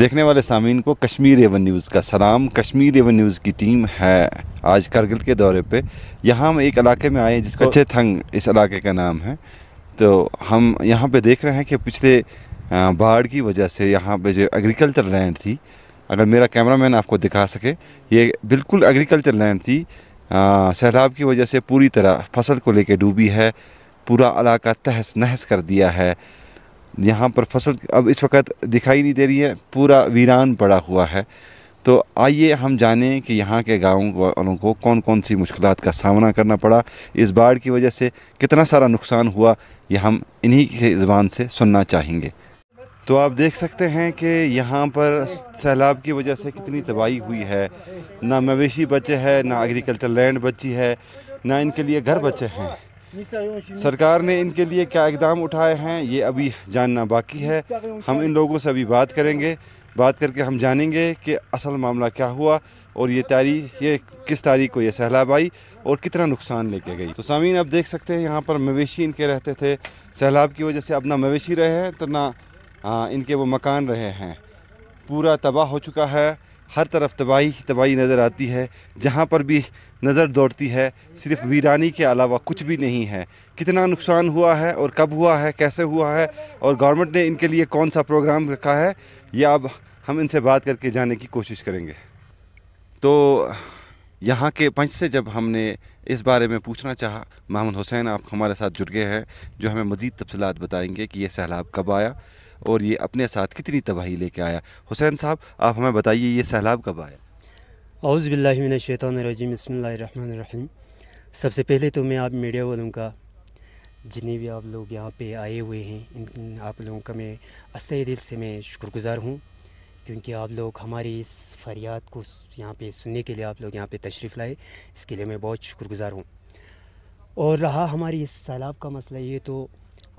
देखने वाले सामीन को कश्मीर एवन न्यूज़ का सलाम कश्मीर एवन न्यूज़ की टीम है आज करगिल के दौरे पे यहाँ हम एक इलाके में आए हैं जिसका अच्छे तो- थंग इस इलाके का नाम है तो हम यहाँ पे देख रहे हैं कि पिछले बाढ़ की वजह से यहाँ पे जो एग्रीकल्चर लैंड थी अगर मेरा कैमरामैन आपको दिखा सके ये बिल्कुल एग्रीकल्चर लैंड थी सैलाब की वजह से पूरी तरह फसल को लेकर डूबी है पूरा इलाका तहस नहस कर दिया है यहाँ पर फसल अब इस वक्त दिखाई नहीं दे रही है पूरा वीरान पड़ा हुआ है तो आइए हम जानें कि यहाँ के गाँव वालों को कौन कौन सी मुश्किल का सामना करना पड़ा इस बाढ़ की वजह से कितना सारा नुकसान हुआ ये हम इन्हीं की ज़बान से सुनना चाहेंगे तो आप देख सकते हैं कि यहाँ पर सैलाब की वजह से कितनी तबाही हुई है ना मवेशी बचे हैं ना एग्रीकल्चर लैंड बची है ना इनके लिए घर बचे हैं सरकार ने इनके लिए क्या इकदाम उठाए हैं ये अभी जानना बाकी है हम इन लोगों से अभी बात करेंगे बात करके हम जानेंगे कि असल मामला क्या हुआ और ये तारीख ये किस तारीख को ये सैलाब आई और कितना नुकसान लेके गई तो सामीन आप देख सकते हैं यहाँ पर मवेशी इनके रहते थे सैलाब की वजह से अब ना मवेशी रहे हैं तो ना इनके वो मकान रहे हैं पूरा तबाह हो चुका है हर तरफ तबाही तबाही नज़र आती है जहाँ पर भी नज़र दौड़ती है सिर्फ वीरानी के अलावा कुछ भी नहीं है कितना नुकसान हुआ है और कब हुआ है कैसे हुआ है और गवर्नमेंट ने इनके लिए कौन सा प्रोग्राम रखा है ये अब हम इनसे बात करके जाने की कोशिश करेंगे तो यहाँ के पंच से जब हमने इस बारे में पूछना चाहा महमद हुसैन आप हमारे साथ जुड़ गए हैं जो हमें मज़ीद तफसलत बताएंगे कि ये सैलाब कब आया और ये अपने साथ कितनी तबाही लेके आया हुसैन साहब आप हमें बताइए ये सैलाब कब आया अउज़बिल्लिन शैतानरजीम बसमीम सबसे पहले तो मैं आप मीडिया वालों का जितने भी आप लोग यहाँ पे आए हुए हैं इन आप लोगों का मैं अस्ते दिल से मैं शुक्रगुज़ार हूँ क्योंकि आप लोग हमारी इस फरियाद को यहाँ पे सुनने के लिए आप लोग यहाँ पे तशरीफ़ लाए इसके लिए मैं बहुत शुक्रगुज़ार हूँ और रहा हमारी इस सैलाब का मसला ये तो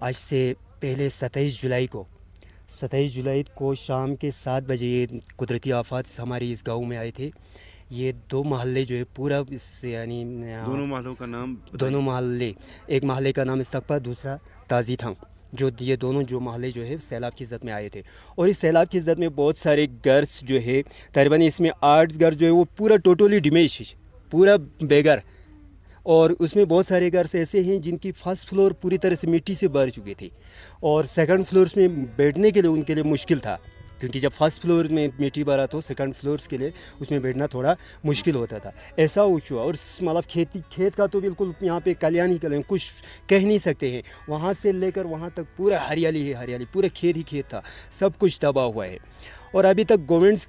आज से पहले सत्ताईस जुलाई को सत्ताईस जुलाई को शाम के सात बजे ये कुदरती आफात हमारे इस गांव में आए थे ये दो महल्ले जो है पूरा इस यानी दोनों महलों का नाम दोनों महल्ले एक महल्ले का नाम इस्तकबा दूसरा ताजी था जो ये दोनों जो महल्ले जो है सैलाब की जद में आए थे और इस सैलाब की जद में बहुत सारे घर जो है तकरीबन इसमें आठ घर जो है वो पूरा टोटली डिमेज पूरा बेघर और उसमें बहुत सारे घर ऐसे हैं जिनकी फर्स्ट फ्लोर पूरी तरह से मिट्टी से भर चुके थे और सेकंड फ्लोर्स में बैठने के लिए उनके लिए मुश्किल था क्योंकि जब फर्स्ट फ्लोर में मिट्टी भरा तो सेकंड फ्लोर्स के लिए उसमें बैठना थोड़ा मुश्किल होता था ऐसा ऊँच हुआ और मतलब खेती खेत का तो बिल्कुल यहाँ पे कल्याण ही कल्याण कुछ कह नहीं सकते हैं वहाँ से लेकर वहाँ तक पूरा हरियाली ही हरियाली पूरा खेत ही खेत था सब कुछ दबा हुआ है और अभी तक गवर्नमेंट्स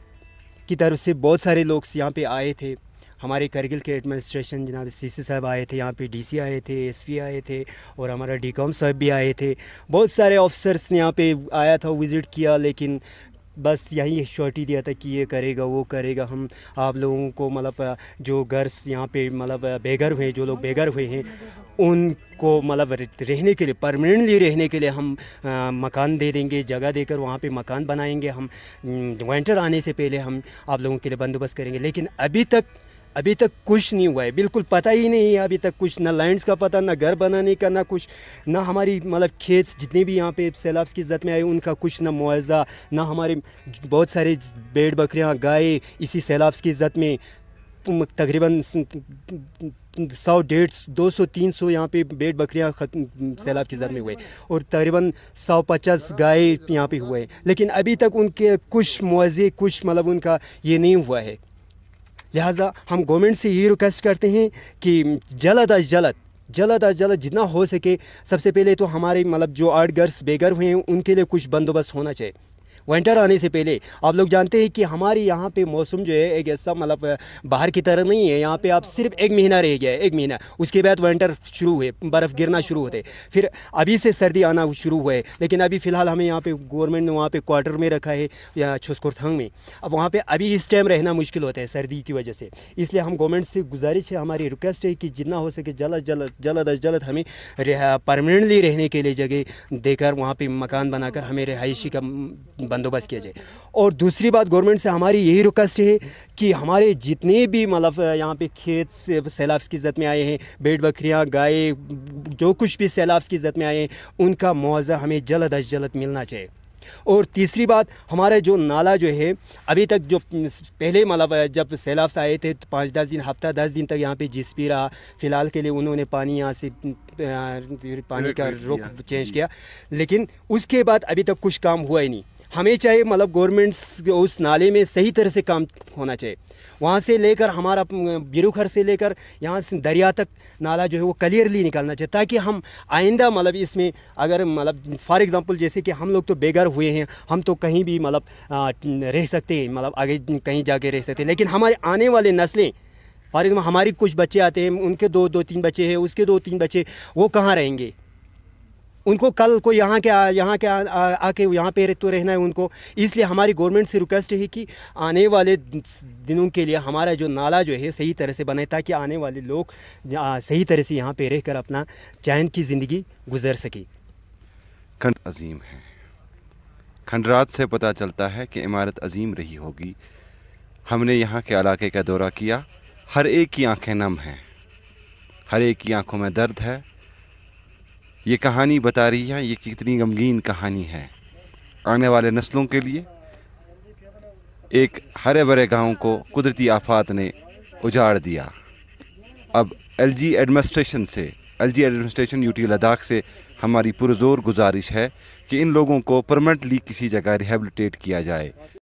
की तरफ से बहुत सारे लोग यहाँ पर आए थे हमारे करगिल के एडमिनिस्ट्रेशन जनाब सी साहब आए थे यहाँ पे डीसी आए थे एसपी आए थे और हमारा डीकॉम साहब भी आए थे बहुत सारे ऑफिसर्स ने यहाँ पे आया था विज़िट किया लेकिन बस यही शॉर्टी दिया था कि ये करेगा वो करेगा हम आप लोगों को मतलब जो गर्स यहाँ पे मतलब बेघर हुए जो लोग बेघर हुए हैं उनको मतलब रहने के लिए परमानेंटली रहने के लिए हम आ, मकान दे देंगे जगह देकर वहाँ पे मकान बनाएंगे हम विंटर आने से पहले हम आप लोगों के लिए बंदोबस्त करेंगे लेकिन अभी तक अभी तक कुछ नहीं हुआ है बिल्कुल पता ही नहीं है अभी तक कुछ ना लैंड्स का पता ना घर बनाने का ना कुछ ना हमारी मतलब खेत जितने भी यहाँ पे सैलाब की जद में आए उनका कुछ ना मुआवजा ना हमारे बहुत सारे बेड़ बकरियाँ गाय इसी सैलाब की जद में तकरीबन सौ डेढ़ दो सौ तीन सौ यहाँ पे बेड बकरियाँ सैलाब की जद में हुए और तकरीबन सौ पचास गाय यहाँ पे हुए लेकिन अभी तक उनके कुछ मुआवजे कुछ मतलब उनका ये नहीं हुआ है लिहाजा हम गवर्नमेंट से ये रिक्वेस्ट करते हैं कि जल्द अज जल्द जल्द अज जल्द जितना हो सके सबसे पहले तो हमारे मतलब जो आर्ट गर्स बेघर हुए हैं उनके लिए कुछ बंदोबस्त होना चाहिए विंटर आने से पहले आप लोग जानते हैं कि हमारे यहाँ पे मौसम जो है एक ऐसा मतलब बाहर की तरह नहीं है यहाँ पे आप सिर्फ एक महीना रह गया है एक महीना उसके बाद विंटर शुरू हुए बर्फ़ गिरना शुरू होते फिर अभी से सर्दी आना शुरू हुआ है लेकिन अभी फ़िलहाल हमें यहाँ पर गवर्नमेंट ने वहाँ पर क्वार्टर में रखा है या छुस्कुरथंग में अब वहाँ पर अभी इस टाइम रहना मुश्किल होता है सर्दी की वजह से इसलिए हम गवर्नमेंट से गुजारिश है हमारी रिक्वेस्ट है कि जितना हो सके जल्द जल्द जल्द अज जल्द हमें परमानेंटली रहने के लिए जगह देकर वहाँ पर मकान बनाकर हमें रिहायशी का बंदोबस्त किया जाए और दूसरी बात गवर्नमेंट से हमारी यही रिक्वेस्ट है कि हमारे जितने भी मतलब यहाँ पे खेत से सैलाब्स की इज़्ज़त में आए हैं बेट बकरियाँ गाय जो कुछ भी सैलाब की इज़्ज़त में आए हैं उनका मुआवजा हमें जल्द अज जल्द मिलना चाहिए और तीसरी बात हमारा जो नाला जो है अभी तक जो पहले मतलब जब सैलाब से आए थे तो पाँच दस दिन हफ्ता दस दिन तक यहाँ पे भी रहा फ़िलहाल के लिए उन्होंने पानी यहाँ से पानी का रुख चेंज किया लेकिन उसके बाद अभी तक कुछ काम हुआ ही नहीं हमें चाहिए मतलब गवर्नमेंट्स उस नाले में सही तरह से काम होना चाहिए वहाँ से लेकर हमारा बिरुखर से लेकर यहाँ से दरिया तक नाला जो है वो क्लियरली निकालना चाहिए ताकि हम आइंदा मतलब इसमें अगर मतलब फॉर एग्ज़ाम्पल जैसे कि हम लोग तो बेघर हुए हैं हम तो कहीं भी मतलब रह सकते हैं मतलब आगे कहीं जाके रह सकते हैं लेकिन हमारे आने वाले नस्लें फॉर एग्ज़ाम्पल हमारी कुछ बच्चे आते हैं उनके दो दो तीन बच्चे हैं उसके दो तीन बच्चे वो कहाँ रहेंगे उनको कल को यहाँ के यहाँ के आके यहाँ पे तो रहना है उनको इसलिए हमारी गवर्नमेंट से रिक्वेस्ट है कि आने वाले दिनों के लिए हमारा जो नाला जो है सही तरह से बने ताकि आने वाले लोग सही तरह से यहाँ पे रह कर अपना चैन की ज़िंदगी गुजर सके खंड अजीम है खंडरात से पता चलता है कि इमारत अजीम रही होगी हमने यहाँ के इलाके का दौरा किया हर एक की आँखें नम हैं हर एक की आँखों में दर्द है ये कहानी बता रही है ये कितनी गमगीन कहानी है आने वाले नस्लों के लिए एक हरे भरे गांव को कुदरती आफात ने उजाड़ दिया अब एलजी एडमिनिस्ट्रेशन से एलजी एडमिनिस्ट्रेशन यूटी लद्दाख से हमारी पुरजोर गुजारिश है कि इन लोगों को परमानेंटली किसी जगह रिहेबलीटेट किया जाए